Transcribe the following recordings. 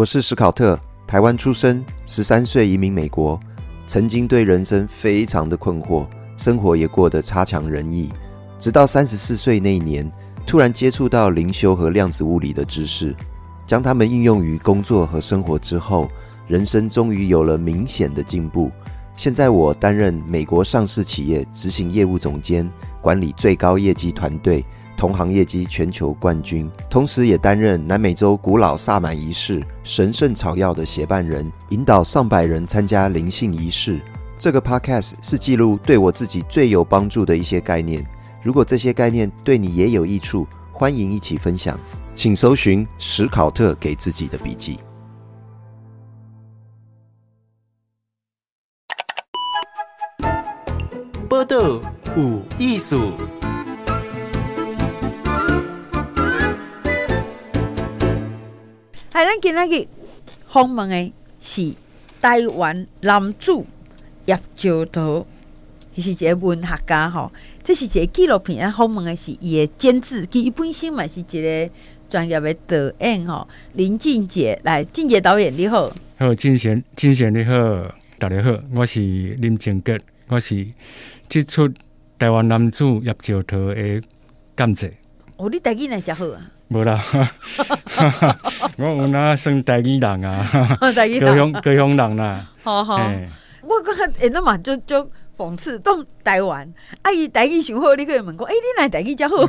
我是史考特，台湾出生，十三岁移民美国，曾经对人生非常的困惑，生活也过得差强人意。直到三十四岁那一年，突然接触到灵修和量子物理的知识，将它们应用于工作和生活之后，人生终于有了明显的进步。现在我担任美国上市企业执行业务总监，管理最高业绩团队。同行业绩全球冠军，同时也担任南美洲古老萨满仪式神圣草药的协办人，引导上百人参加灵性仪式。这个 Podcast 是记录对我自己最有帮助的一些概念。如果这些概念对你也有益处，欢迎一起分享。请搜寻史考特给自己的笔记。波导五艺术。咱今仔日访问的是台湾男主叶兆桃，伊是一个文学家吼。这是一个纪录片啊，《访问的是伊的监制，伊本身嘛是一个专业的导演吼。林俊杰，来，俊杰导演你好，好，俊贤，俊贤你好，大家好，我是林俊杰，我是这出《台湾男主叶兆桃》的监制。哦，你带进来就好啊。无啦，我我那算台语人啊，高雄高雄人啦。好好，我刚刚哎那嘛就就讽刺当台湾啊，伊台语想好，你可以问过，哎你来台语较好，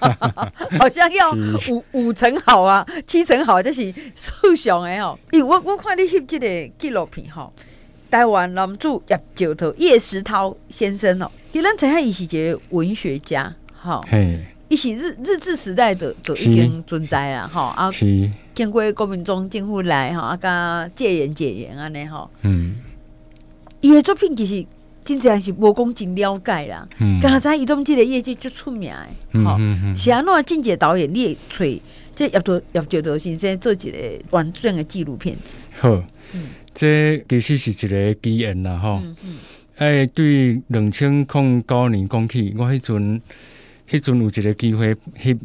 好像要五五成好啊，七成好，这是时尚的哦。我我看你翕这个纪录片吼，台湾男主叶兆头叶石涛先生哦，伊人伊是一个文学家，吼。嘿。伊是日日治时代的的已经存在啦，吼啊，是经过国民中政府来哈啊，甲戒言戒言安尼吼，嗯，伊的作品其实真正是无讲真了解啦，嗯，干咱伊种即个业绩就出名诶，嗯嗯嗯，安那金姐导演，你找即要多要卓多先生做一个完整的纪录片，好，嗯，即其实是一个基缘啦哈，嗯嗯，哎，对，两千零九年讲起，我迄阵。迄阵有一个机会，迄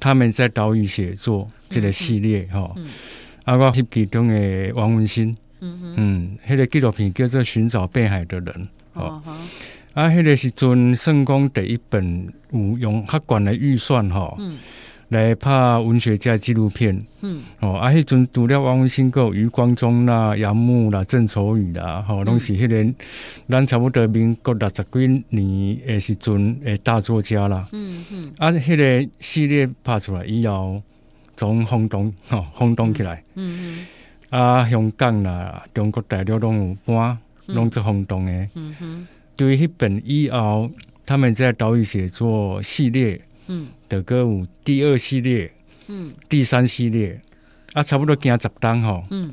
他们在岛屿写作这个系列吼，啊，我迄其中诶王文新，嗯嗯，迄个纪录片叫做《寻找被害的人》哦，啊，迄个时阵圣光第一本有用客观的预算吼。来拍文学家纪录片，嗯，哦，啊，迄阵除了汪曾有余光中啦、杨牧啦、郑愁予啦，吼，拢是迄个咱差不多民国六十几年诶时阵诶大作家啦，嗯嗯啊，迄个系列拍出来以后，总轰动，吼，轰动起来，嗯嗯啊，香港啦、中国大陆拢有搬，拢在轰动诶，嗯哼，对于一本以后，他们在岛屿写作系列，嗯。著歌舞第二系列，嗯，第三系列，啊，差不多行十单吼，嗯，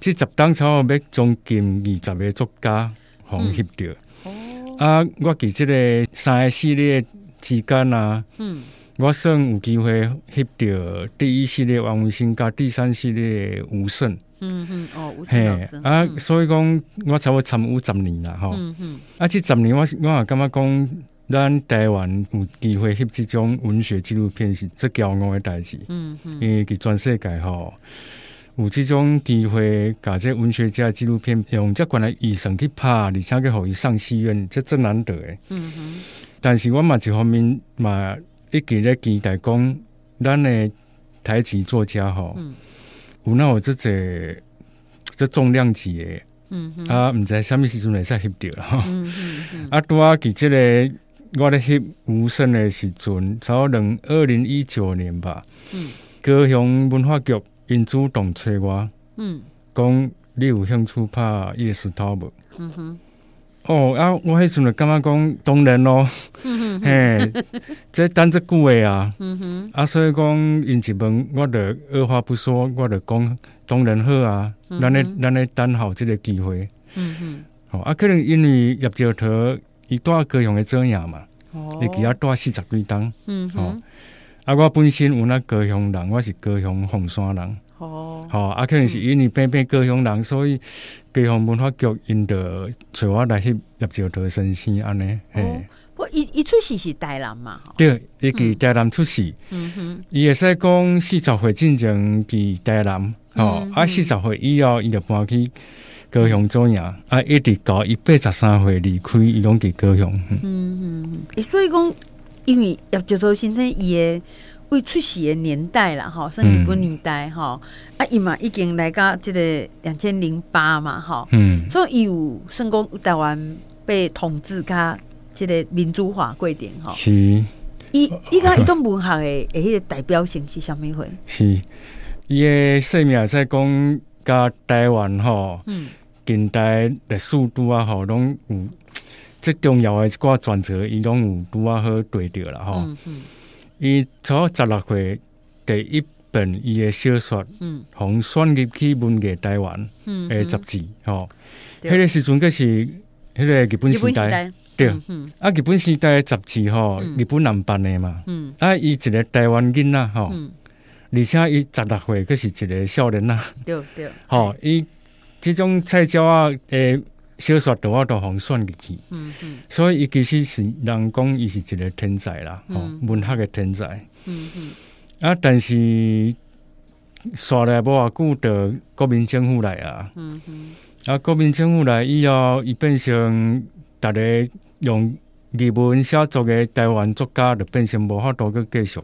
这十单差不多要将近二十个作家红翕着。哦，啊，我记这个三个系列之间啊，嗯，我算有机会翕着第一系列王文新加第三系列吴胜，嗯嗯哦，吴胜老啊，所以讲我差不多参与十年啦，吼，嗯嗯，啊，且十年我我感觉讲。咱台湾有机会翕即种文学纪录片是足骄傲诶代志，因为伫全世界吼有即种机会甲这文学家纪录片用遮款诶预算去拍，而且去互伊上戏院，这真难得诶。但是，我嘛一方面嘛，一直咧期待讲咱诶台籍作家吼，有那有即个足重量级诶，啊，毋知虾米时阵会使翕着啦。啊，拄阿，伫即个。我咧翕无声的时阵，早两二零一九年吧。嗯。高雄文化局因主动找我。嗯。讲你有兴趣拍夜市头无？嗯哼。哦啊！我迄阵着感觉讲当然咯？嗯哼。嘿。这等这久的啊。嗯哼。啊，所以讲因一问，我着二话不说，我着讲当然好啊。咱咧咱咧等候这个机会。嗯哼。哦，啊，可能因为夜市头。伊带高雄的遮影嘛，伊其他带四十几栋。嗯，哦，啊，我本身有那高雄人，我是高雄凤山人。哦，好，啊，可能是因为变变高雄人，所以高雄文化局因着找我来去入兆特先生安尼。哦，不，一一出事是台南嘛。对，伊伫台南出事。嗯哼，会使讲四十回前争给台南，哦，啊，四十岁以后伊就搬去。高雄中央啊，一直到一百十三岁离开，伊拢伫高雄。嗯嗯，所以讲，因为要制涛先生伊诶未出世诶年代啦，吼，算日本年代吼，啊，伊嘛已经来到即个两千零八嘛，吼，嗯，所以伊有算讲台湾被统治加即个民主化过点吼，是。伊伊个一种文学迄个代表性是虾米会？是伊诶生命在讲甲台湾，吼，嗯。近代历史拄啊，吼，拢有最重要的一个转折，伊拢有拄啊好对着啦吼。伊从十六岁第一本伊的小说，嗯，从选入去文艺台湾诶杂志，吼，迄个时阵佫是迄个日本时代，对，啊，日本时代杂志吼，日本人办的嘛，嗯、啊，伊一个台湾囡仔吼，而且伊十六岁佫是一个少年啦，对对，吼伊。即种菜鸟啊，诶，小说都啊都红，选入去。嗯嗯。所以，伊其实是人讲，伊是一个天才啦，文学嘅天才。嗯嗯。啊，但是，煞来无偌久，着国民政府来啊。嗯嗯。啊，国民政府来以后，伊变成逐个用日文写作诶，台湾作家，就变成无法度去继续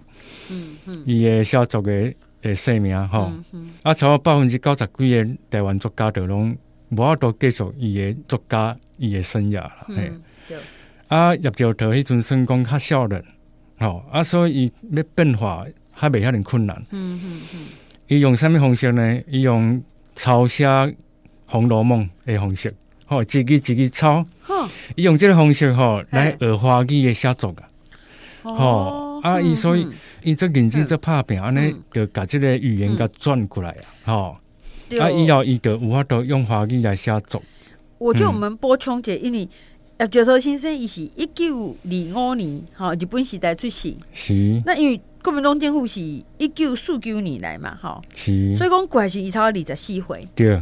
嗯哼。伊诶写作诶。诶姓名吼啊，超过百分之九十几的台湾作家都拢无法度继续伊的作家伊的生涯啦。嗯，对。啊，入就头迄阵算讲较少人，吼，啊，所以伊变化还袂遐尼困难。嗯嗯嗯。伊用啥物方式呢？伊用抄写《红楼梦》的方式，吼，自己自己抄。吼，伊用这个方式吼来学华语诶的写作啊。哦。啊，伊所以。伊只认真则拍拼，安尼就甲即个语言甲转过来啊吼，啊，以后伊就有法度用华语来写作。我就我们播琼姐，因为九授先生伊是一九二五年，吼，日本时代出世。是。那因为国民党政府是一九四九年来嘛，吼，是。所以讲，关是伊超二十四回。对。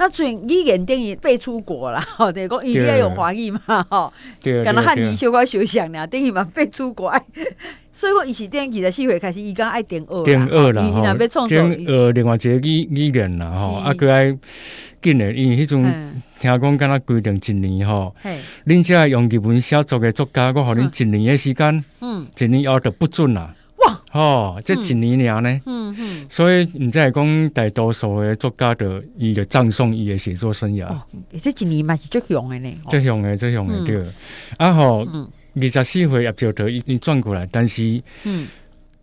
那前语言定影被出国了，吼，对讲一定要用华语嘛，吼。对。敢若汉语秀乖秀想俩，等于嘛被出国。所以，我一是惦二十四岁开始伊敢爱点二，点二啦，吼，二点二，另外个二二点啦，吼，啊，佮爱今年，因为迄种听讲，敢若规定一年吼，恁即个用日文写作的作家，我互恁一年的时间，嗯，一年要的不准啦，哇，吼，这一年呢，嗯嗯，所以，毋知系讲大多数的作家的伊就葬送伊的写作生涯，这一年嘛是最红的呢，最红的，最红的，对，啊吼。二十四岁也照得经转过来，但是，嗯，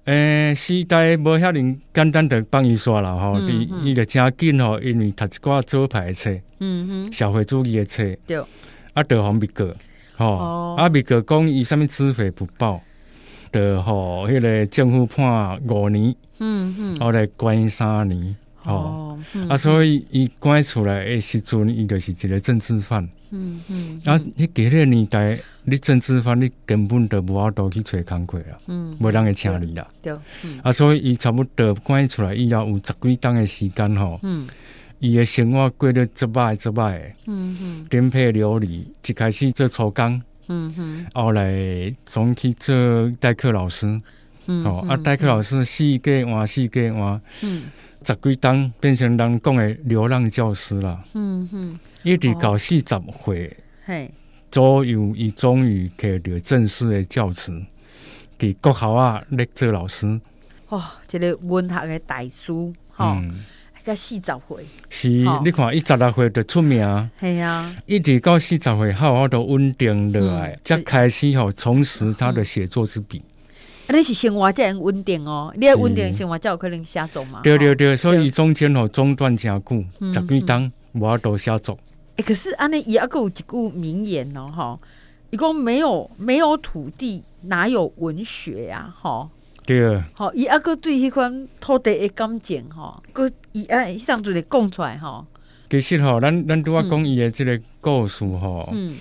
诶，时代无遐尼简单的帮伊刷了吼，伊伊就真紧吼，因为读一寡招牌的册，嗯哼，社会主义的册，对，啊，德互美格，吼，啊，美格讲伊上物资费不报，的吼，迄个政府判五年，嗯哼，后来关三年，吼。啊，所以伊关出来诶时阵，伊就是一个政治犯。嗯嗯。啊，你给个年代，你政治犯，你根本都无法度去找工课啦。嗯。无人会请你啦。对。啊，所以伊差不多关出来以后有十几天的时间吼。嗯。伊的生活过得一摆一摆。嗯嗯。颠沛流离，一开始做粗工。嗯哼。后来总去做代课老师。嗯。哦，啊，代课老师四季换，四季换。嗯。十几当变成人讲的流浪教师了，嗯哼，一直到四十岁，嘿，右伊终于摕到正式的教职，给国考啊，来做老师，哦，一个文学的大师，哦。一个四十岁，是，你看一十六岁就出名，系啊，一直到四十岁，好好的稳定落来，才开始吼从事他的写作之笔。安那是生活才稳定哦。你要稳定，生活才有可能下作嘛。对对对，所以中间哦中断很久，十几当我都下足。哎，可是安尼伊阿哥有一句名言哦，吼，伊讲没有没有土地，哪有文学呀？吼，对。吼，伊阿哥对迄款土地的感情吼，个伊哎，迄张就来讲出来吼。其实吼咱咱拄啊讲伊的即个故事吼。嗯。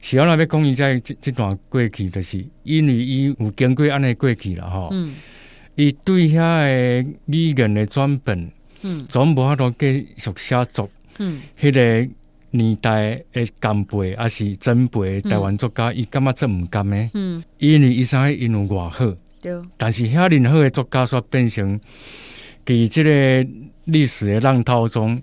是那若公讲在这即段过去，就是因为伊有经过安尼过去了吼。嗯，伊对遐个语言的专本，嗯，全部都继续写作。嗯，迄个年代的干辈还是前辈台湾作家，伊感觉这毋甘诶，嗯，因为伊生喺因为偌好，对，但是遐任何的作家，煞变成伫即个历史诶浪涛中。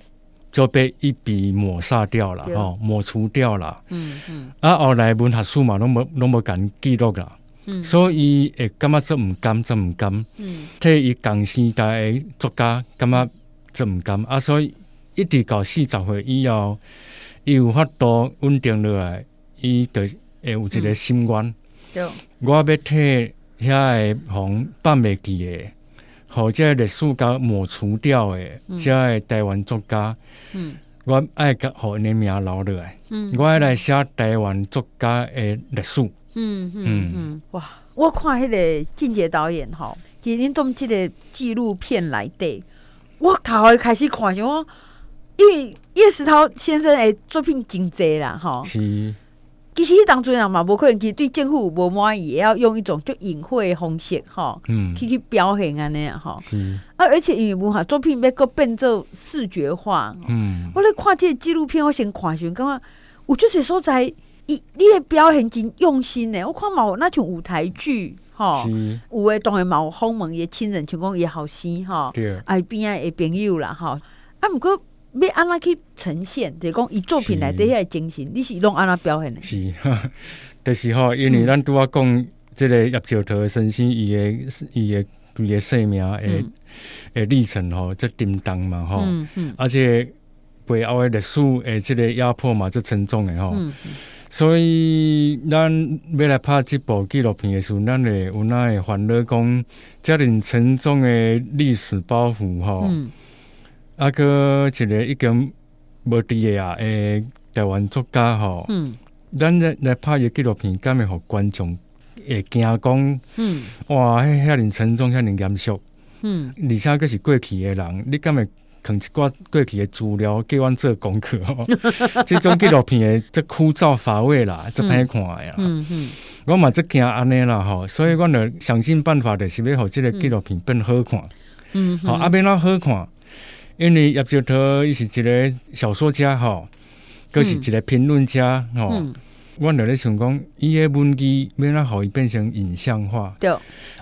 就被一笔抹杀掉了，哦，抹除掉了。嗯嗯，啊，后来文学书嘛，拢没拢没敢记录啦。嗯，所以会感觉这毋甘，这毋甘。嗯，替伊港时代的作家感觉这毋甘啊，所以一直到四十岁以后，伊有法度稳定落来，伊就会有一个心愿。对。我要替遐个房放袂记诶。好，这历史家抹除掉的，这台湾作家，嗯，我爱把好的名留落来。嗯，我爱来写台湾作家的历史。嗯嗯嗯，哇！我看迄个静姐导演吼，伊恁都即个纪录片来底，我头开始看起我，因为叶石涛先生诶作品真侪啦，是。其实当初人嘛，无可能，其实对政府无满意，也要用一种就隐晦的方式，嗯，去去表现安尼，吼，是啊，而且因为无化作品要够变做视觉化，嗯，我咧看这纪录片，我先看选，感觉我就是说在一，你的表现真用心呢，我看嘛，那种舞台剧，吼，有诶当然访问伊也亲人成功也好新，哈，爱边诶朋友啦，吼，啊毋过。要安那去呈现，就讲以作品来底下精神，你是拢安那表现的。是，就是吼，因为咱拄啊讲这个叶兆涛的生平，伊的伊的伊的生命的的历程吼，这叮当嘛吼，而且背后的历史的这个压迫嘛，这沉重的吼，所以咱要来拍这部纪录片的时候，咱会有那会烦恼讲，遮点沉重的历史包袱吼。阿个一个已经无伫诶啊！诶，台湾作家吼，咱咧在拍个纪录片，敢会互观众会惊讲？嗯，哇，迄遐人沉重，遐人严肃，嗯，而且佫是过去诶人，你敢会？扛一寡过去个资料，叫阮做功课。即 种纪录片个，即枯燥乏味啦，真歹看呀！嗯哼，我嘛即惊安尼啦吼，所以阮要想尽办法，就是要互即个纪录片变好看。嗯哼，好阿变啦，好看。因为叶兆投伊是一个小说家吼，佫是一个评论家吼，我了咧想讲，伊诶文字变那互伊变成影像化，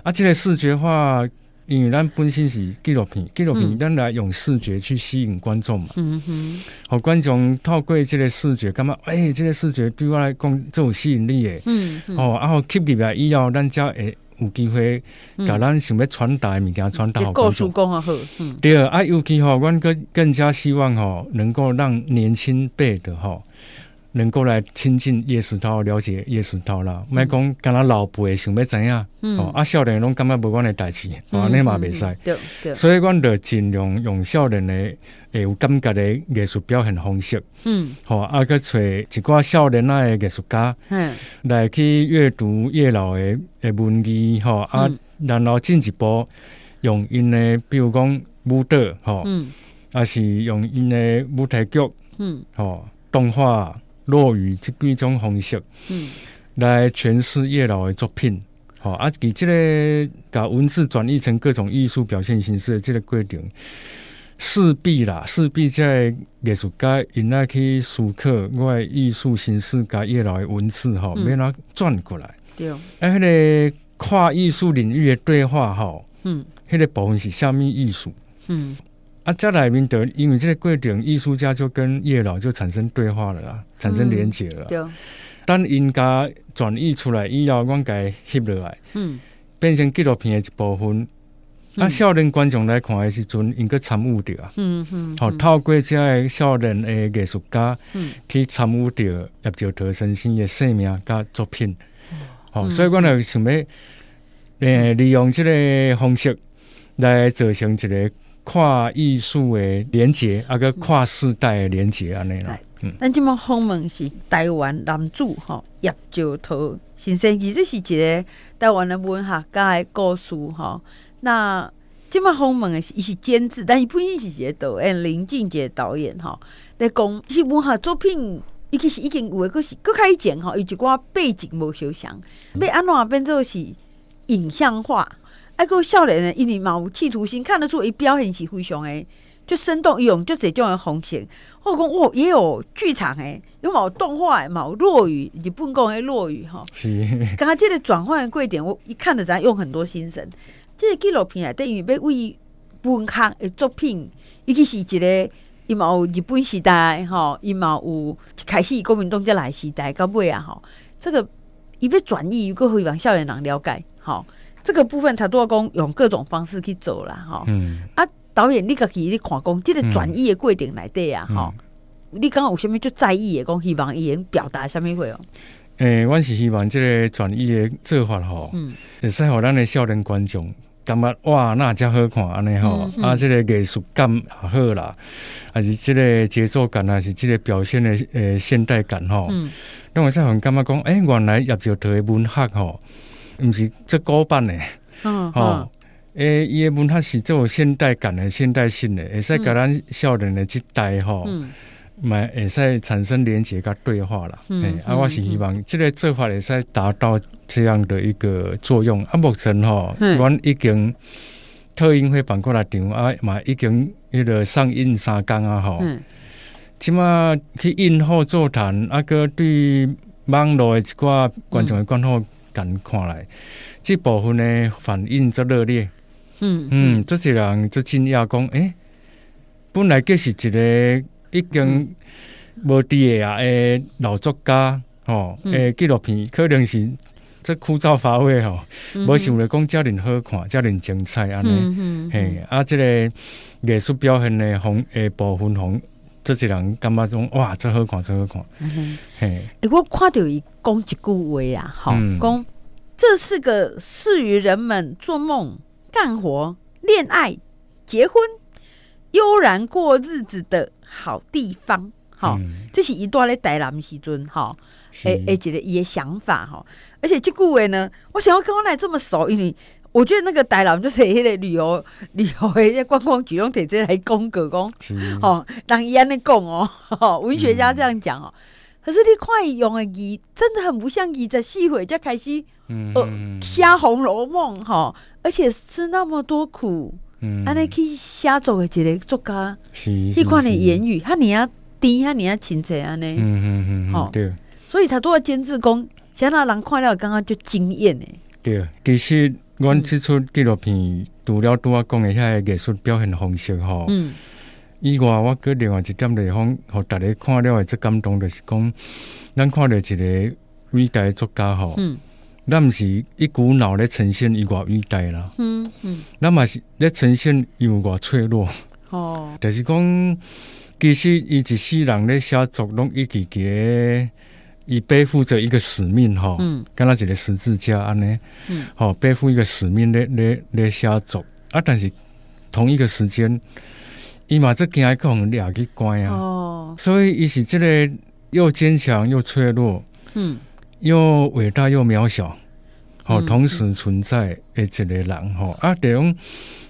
啊，即个视觉化，因为咱本身是纪录片，纪录片咱来用视觉去吸引观众嘛。嗯哼，好，观众透过即个视觉，感觉哎，即个视觉对我来讲最有吸引力诶。嗯，哦，啊，好吸入来以后咱则会。有机会，甲咱想要传达嘅物件传达好。嗯，对二啊，更更加希望吼，能够让年轻辈的吼。能够来亲近叶石涛，了解叶石涛啦。莫讲，敢若老辈想要怎样，啊，少年拢感觉无关的代志，你嘛袂使。所以，阮着尽量用少年的诶有感觉的艺术表现方式。嗯，好，啊，去揣一寡少年那艺术家，嗯，来去阅读叶老的诶文字。哈啊，然后进一步用因的，比如讲舞蹈，哈，嗯，啊，是用因的舞台剧，嗯，哈，动画。落于即几种方式，嗯，来诠释叶老的作品，好啊。其即个把文字转译成各种艺术表现形式的即个规定，势必啦，势必在艺术家因来去考我的艺术形式，加叶老的文字哈，免他转过来。对，啊，迄个跨艺术领域的对话哈，嗯，迄个部分是虾米艺术？嗯。啊！再来面的，因为这个桂程，艺术家就跟叶老就产生对话了，产生连结了。对，当人家转移出来以后，我们给吸落来，嗯，变成纪录片的一部分。啊，少年观众来看的时候，应该参悟啊。嗯嗯。好，透过这个少年的艺术家，嗯，去参悟着叶兆投先生的生命甲作品。好，所以我们想要，呃，利用这个方式来做成一个。跨艺术的连接，啊个跨世代的连接啊那种。咱即满访问是台湾男主吼叶兆涛先生，其实是一个台湾的文学家，故事吼。那即满访问诶，伊是监制，但伊本身是一个导，演林俊杰导演吼。咧讲，伊是文学作品，伊其实已经有个是搁开讲吼，伊就讲背景无相像，被安那变做是影像化。哎，个少年的，伊尼毛有企图心，看得出伊表现是非常诶，就生动勇，就只叫人红心。后公哦也有剧场诶，有毛动画哎，毛落雨日本讲诶落雨哈。是，刚刚这个转换贵点，我一看得咱用很多心神。这个纪录片等于要为本刊的作品，尤其是一个伊嘛有日本时代吼，伊嘛有开始国民动作来时代，到尾啊吼，这个伊被转移个以方少年人了解吼。这个部分他都要讲用各种方式去做了哈，啊导演你个去咧看，讲这个转移的过程来底呀哈，你刚刚有虾米就在意诶，讲希望伊能表达虾米会哦。诶，我是希望这个转移的做法哈，嗯，使互咱的少年观众感觉哇那才好看安尼吼，啊这个艺术感也好啦，还是这个节奏感，还是这个表现的诶现代感哈。嗯，另外再很感觉讲诶，原来入潮台文学吼。唔是，古板的，嘞，吼，诶，伊诶，文化是做现代感的、现代性的，会使甲咱少年的一代吼，嘛会使产生连接甲对话啦。嗯，啊，我是希望，即个做法也是达到这样的一个作用，啊，目前吼，阮已经，特映会办过来场啊，嘛已经迄个上映三工啊吼，起码去幕后座谈，啊，个对网络诶一寡观众诶观怀。感看来，这部分呢反应则热烈。嗯嗯，这些人则惊讶讲：“诶，本来计是一个已经无诶啊！诶，老作家吼，诶，纪录片可能是这枯燥乏味吼，无想着讲这尔好看，这尔精彩啊！嗯，嘿，啊，这个艺术表现的方诶，部分方。这些人感觉讲哇，真好看，真好看。哎，我看到一讲一句话啊，好，讲这是个适于人们做梦、干活、恋爱、结婚、悠然过日子的好地方。好，这是一段咧台南时阵，哈，哎哎，一个伊个想法哈，而且这顾伟呢，我想要跟我奶这么熟，因为。我觉得那个台南就是迄个旅游、旅游诶，观光，局用铁这来讲给讲，哦，人伊安尼讲哦。文学家这样讲哦，可是你看用的字，真的很不像字，在细岁才开始，嗯，写《红楼梦》哈，而且吃那么多苦，安尼去写作的一个作家，你看你言语，他尼要低，他尼要亲切安尼，嗯嗯嗯，好对。所以他都要兼职工，想让人看了刚刚就惊艳呢。对，其实。阮即出纪录片除了拄我讲的遐个艺术表现方式吼，以外，我搁另外一点地方，互逐个看了会最感动的是讲，咱看着一个伟大作家吼，咱毋是一股脑咧呈现伊偌伟大嗯，咱嘛是咧呈现有偌脆弱，哦，就是讲，其实伊一世人咧写作拢一己咧。伊背负着一个使命，哈，跟他一个十字架安尼，好背负一个使命咧咧咧下走啊，但是同一个时间，伊嘛这惊来可能掠去关啊，所以伊是这个又坚强又脆弱，嗯，又伟大又渺小，好同时存在一个人吼。啊，等于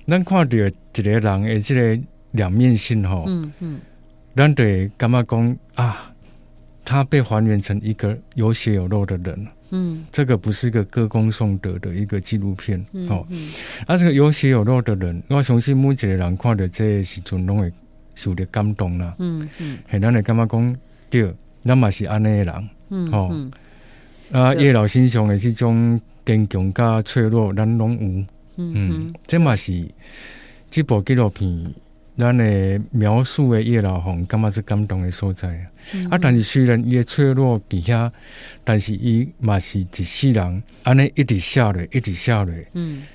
咱看着一个人，的即个两面性吼，嗯嗯，咱对感觉讲啊？他被还原成一个有血有肉的人，嗯，这个不是一个歌功颂德的一个纪录片，哦，而这个有血有肉的人，我相信每一个人看到这个时阵拢会受到感动啦，嗯嗯，很咱嚟感觉讲，对，咱嘛是安尼的人，哦，啊叶老身上的这种坚强加脆弱，咱拢有，嗯，这嘛是这部纪录片。咱诶描述的叶老红，感觉是感动的所在啊？啊，但是虽然伊脆弱底下，但是伊嘛是一世人，安尼一直笑落，一直下落，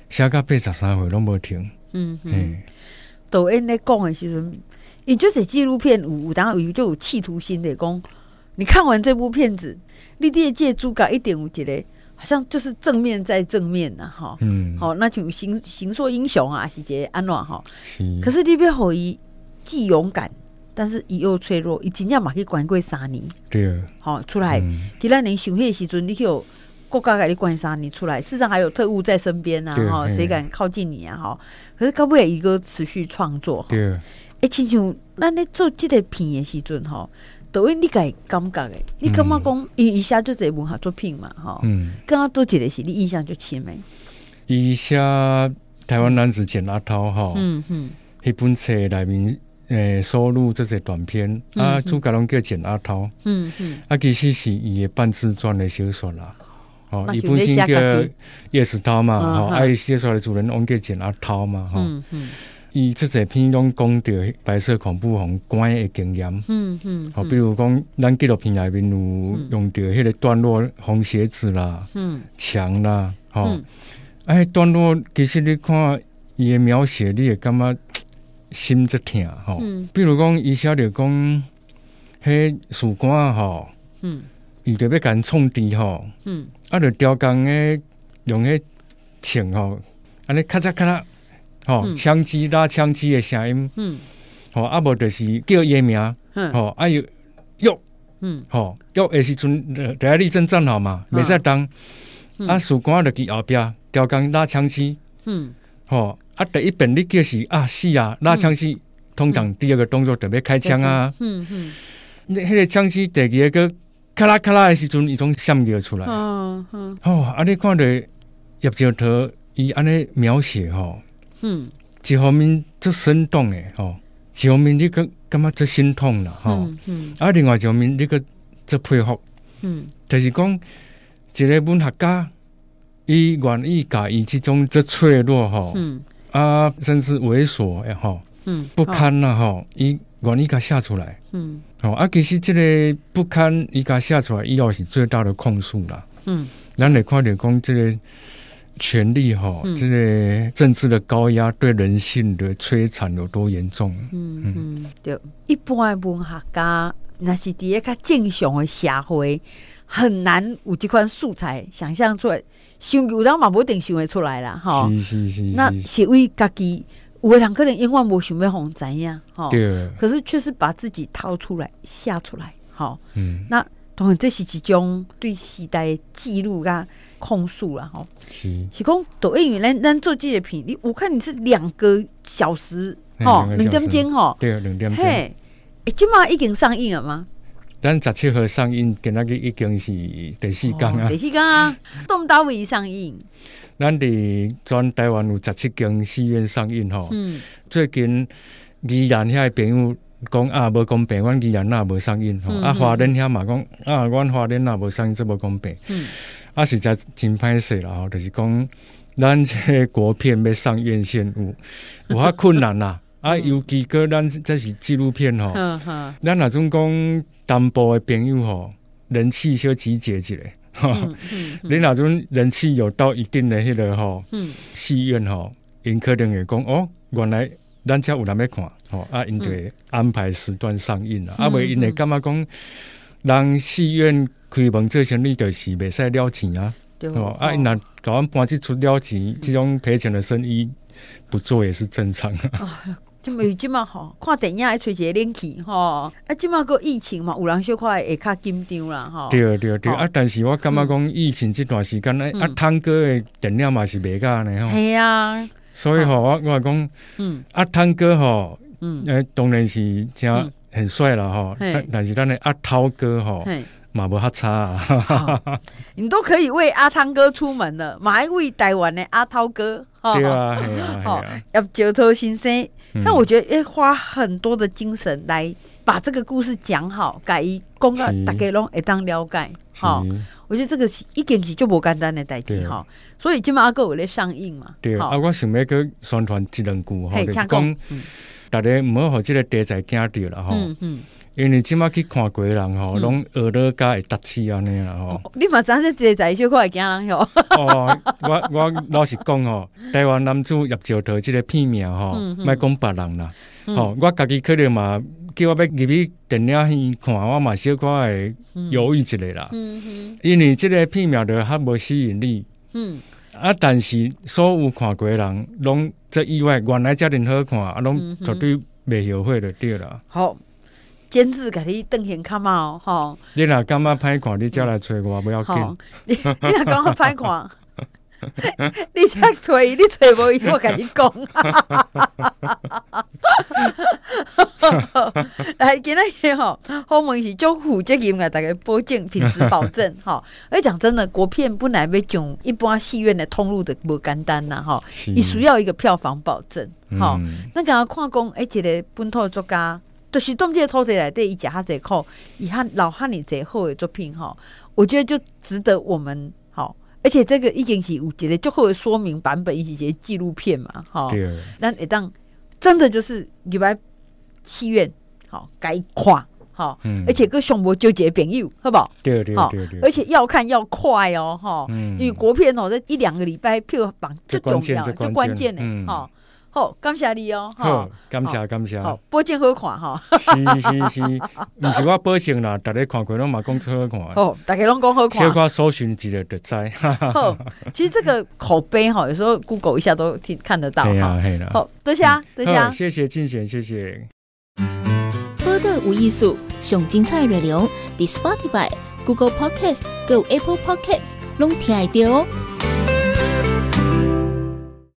写到八十三岁拢无停。嗯嗯，抖音咧讲的时候，伊就是纪录片，有，有当有就有企图心的讲，你看完这部片子，你即借主角一定有一个。像就是正面在正面的哈，嗯，好，那就行行说英雄啊，是杰安暖哈，可是你要尔伊既勇敢，但是伊又脆弱，伊真正嘛去关过三年，对，好出来，其他人凶黑时阵，你有国家你关三年出来，世上还有特务在身边啊，哈，谁敢靠近你啊哈？可是搞不一个持续创作，对，哎亲像咱咧做即个片的时阵吼。抖音，你个感觉的，你感觉讲伊一下，就是文学作品嘛，哈。嗯。刚刚多几个线，你印象就浅没？一下，台湾男子简阿涛哈。嗯嗯。一本册内面诶收录这些短片，啊，主角龙叫简阿涛。嗯嗯。啊，其实是伊的半自传的小说啦。哦，一本是叫叶石涛嘛，哈。啊啊啊！介绍的主人翁叫简阿涛嘛，哈。嗯嗯。伊即个片拢讲着白色恐怖红关的经验，嗯嗯，好，比如讲咱纪录片内面有用着迄个段落红鞋子啦，嗯，墙啦，吼，哎，段落其实你看伊的描写，你会感觉心一疼吼，嗯，比如讲伊写着讲迄树干吼，嗯，伊要甲敢创治吼，嗯，啊，着雕工诶用迄枪吼，安尼咔嚓咔嚓。吼，枪击拉枪击的声音，嗯，吼，啊无就是叫伊的名，吼，啊呦，约，嗯，吼，约诶时阵，要立正站好嘛，袂使当，啊，曙光就伫后壁调竿拉枪击，嗯，吼，啊第一遍你叫是啊是啊，拉枪击，通常第二个动作特别开枪啊，嗯嗯，你迄个枪击第几个，咔啦咔啦的时阵，伊种响亮出来，嗯吼、哦，啊你看着叶镜头，伊安尼描写吼。嗯，一方面这生动的吼，一方面你个感觉这心痛了哈，嗯，啊，另外一方面你个这佩服，嗯，就是讲，一个文学家，伊愿意噶伊这种这脆弱哈，嗯，啊，甚至猥琐的哈，嗯，不堪了哈，伊愿意噶写出来，嗯，哦，啊，其实这个不堪伊噶写出来，伊又是最大的控诉了，嗯，咱来看点讲这个。权力哈，这个政治的高压对人性的摧残有多严重？嗯嗯，对，一般文学家，那是伫一个正常的社会，很难有这款素材想象出来。想有人马不定修会出来了，哈，是是是。那是为家己，我两个人因为无想要红怎样，哈，可是却是把自己掏出来，吓出来，好，嗯，那。这是一种对时代的记录噶控诉了吼。是是讲抖音咱咱做这个片，你我看你是两个小时吼，两点钟吼，对，两点钟。嘿，今嘛已经上映了吗？咱十七号上映，跟那个已经是第四天啊，第四天啊，都刀到位上映。咱伫全台湾有十七间戏院上映吼，嗯，最近李兰遐的朋友。讲啊，无公平，阮既然若无上映，啊华人遐嘛讲啊，阮华人若无上映，即无公嗯，啊实在真歹势啦！吼，就是讲咱这国片要上院线，有有较困难啦。啊，尤其个咱这是纪录片吼，咱若种讲淡薄的朋友吼，人气小几节一下，吼，你若种人气有到一定的迄个吼，戏院吼，因可能会讲哦，原来。咱才有人要看，吼啊！因会安排时段上映啦，啊，袂因会感觉讲？人戏院开门做生意就是袂使了钱啊，对。啊，因若甲阮搬去出了钱，即种赔钱的生意不做也是正常啊。这有即嘛吼，看电影还一个冷气，吼，啊！即嘛个疫情嘛，有人小块会较紧张啦吼。对对对啊！但是我感觉讲疫情这段时间，啊汤哥的电影嘛是袂干的，吼。是啊。所以吼，我我讲，嗯，阿汤哥吼，嗯，当然是真很帅了哈。但是咱的阿涛哥吼，嘛无遐差。你都可以为阿汤哥出门了，马一位台湾的阿涛哥。对啊，哦，要九头先生，但我觉得要花很多的精神来。把这个故事讲好，改一公告，大家拢会当了解。好，我觉得这个是一点是就不简单的代志哈。所以今嘛哥有咧上映嘛。对，啊，我想要去宣传一两句哈，就是讲大家唔好即个题材惊掉了哈。嗯嗯，因为即今去看国人哈，拢学六甲会搭气安尼啦哈。你嘛真是题材小可会惊人哟。哦，我我老实讲哦，台湾男主叶兆德即个片名哈，卖讲别人啦。吼，我家己可能嘛。叫我要入去电影院看，我嘛小可会犹豫一下啦。因为即个片苗的较无吸引力。嗯。啊，但是所有看过人，拢则意外，原来遮尔好看，啊，拢绝对未后悔的对啦。好，监制甲你瞪眼看嘛吼，你若感觉歹看，你再来找我不要紧。你若感觉歹看。你切找伊，你找无伊，我跟你讲 来，今仔日吼，我们是政府责任来大家保证品质保证哈。要讲真的，国片本来要上一般戏院的通路的不简单呐哈，伊需要一个票房保证吼。那刚刚看讲，哎，一个本土作家，就是东个偷贼来对伊食下侪考，伊汉老汉里最厚的作品哈，我觉得就值得我们。而且这个已经是有几类，就后头说明版本，一些纪录片嘛，哈。对。那一当真的就是礼拜戏院，好，该快，好。嗯。而且个胸部纠结朋友，好不好？对对对对。而且要看要快哦，哈。嗯。因为国片哦，这一两个礼拜票榜这种，就关键嘞，哈。好，感谢你哦！好，感谢感谢。好，播证好看哈！是是是，唔是我播成啦，大家看过拢嘛讲出好看，大家拢讲好看。小可搜寻几落就在。好，其实这个口碑哈，有时候 Google 一下都听看得到哈。好，多谢多谢，谢谢进贤，谢谢。播的无艺术，上精彩热流，The Spotify、Google Podcast、Go Apple Podcast，拢听得到。